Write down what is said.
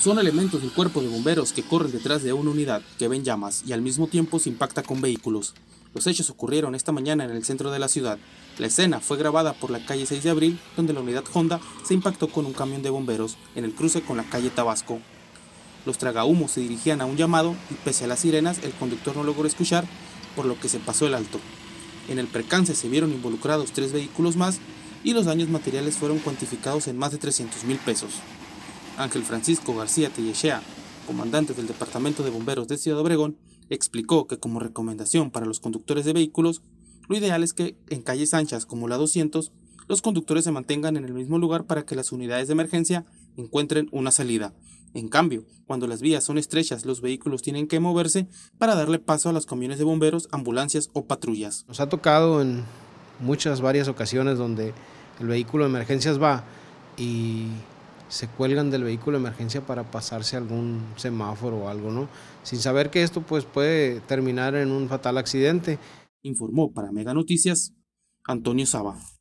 Son elementos del cuerpo de bomberos que corren detrás de una unidad que ven llamas y al mismo tiempo se impacta con vehículos. Los hechos ocurrieron esta mañana en el centro de la ciudad. La escena fue grabada por la calle 6 de abril, donde la unidad Honda se impactó con un camión de bomberos en el cruce con la calle Tabasco. Los tragahumos se dirigían a un llamado y pese a las sirenas el conductor no logró escuchar, por lo que se pasó el alto. En el percance se vieron involucrados tres vehículos más y los daños materiales fueron cuantificados en más de 300 mil pesos. Ángel Francisco García Tellechea, comandante del Departamento de Bomberos de Ciudad Obregón, explicó que como recomendación para los conductores de vehículos, lo ideal es que en calles anchas como la 200, los conductores se mantengan en el mismo lugar para que las unidades de emergencia encuentren una salida. En cambio, cuando las vías son estrechas, los vehículos tienen que moverse para darle paso a las camiones de bomberos, ambulancias o patrullas. Nos ha tocado en muchas varias ocasiones donde el vehículo de emergencias va y se cuelgan del vehículo de emergencia para pasarse algún semáforo o algo, ¿no? Sin saber que esto pues puede terminar en un fatal accidente. Informó para Mega Noticias Antonio Saba.